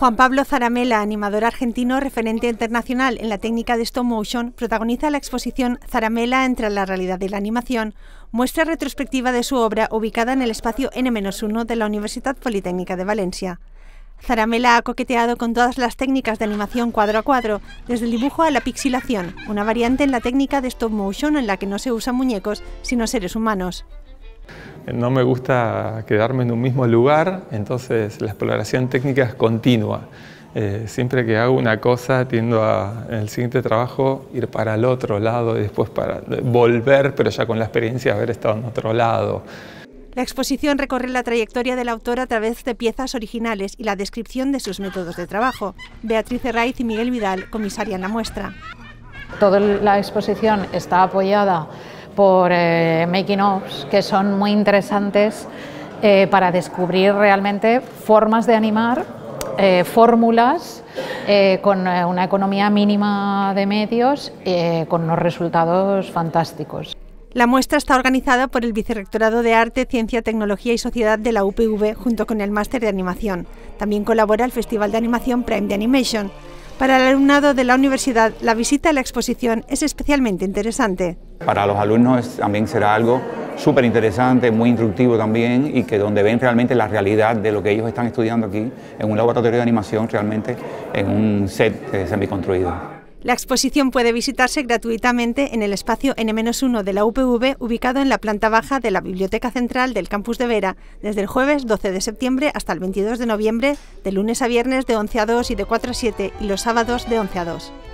Juan Pablo Zaramela, animador argentino referente internacional en la técnica de stop motion, protagoniza la exposición Zaramela entre la realidad y la animación, muestra retrospectiva de su obra ubicada en el espacio N-1 de la Universidad Politécnica de Valencia. Zaramela ha coqueteado con todas las técnicas de animación cuadro a cuadro, desde el dibujo a la pixilación, una variante en la técnica de stop motion en la que no se usan muñecos, sino seres humanos no me gusta quedarme en un mismo lugar, entonces la exploración técnica es continua. Eh, siempre que hago una cosa tiendo a, en el siguiente trabajo, ir para el otro lado y después para volver, pero ya con la experiencia de haber estado en otro lado. La exposición recorre la trayectoria del autor a través de piezas originales y la descripción de sus métodos de trabajo. Beatriz Herraiz y Miguel Vidal comisaria en la muestra. Toda la exposición está apoyada por eh, making offs que son muy interesantes eh, para descubrir realmente formas de animar, eh, fórmulas con una economía mínima de medios, con unos resultados fantásticos. La muestra está organizada por el Vicerrectorado de Arte, Ciencia, Tecnología y Sociedad de la UPV junto con el Máster de Animación. También colabora el Festival de Animación Prime de Animation. Para el alumnado de la universidad, la visita a la exposición es especialmente interesante. Para los alumnos también será algo súper interesante, muy instructivo también y que donde ven realmente la realidad de lo que ellos están estudiando aquí en un laboratorio de animación realmente en un set eh, semiconstruido. La exposición puede visitarse gratuitamente en el espacio N-1 de la UPV, ubicado en la planta baja de la Biblioteca Central del Campus de Vera, desde el jueves 12 de septiembre hasta el 22 de noviembre, de lunes a viernes de 11 a 2 y de 4 a 7 y los sábados de 11 a 2.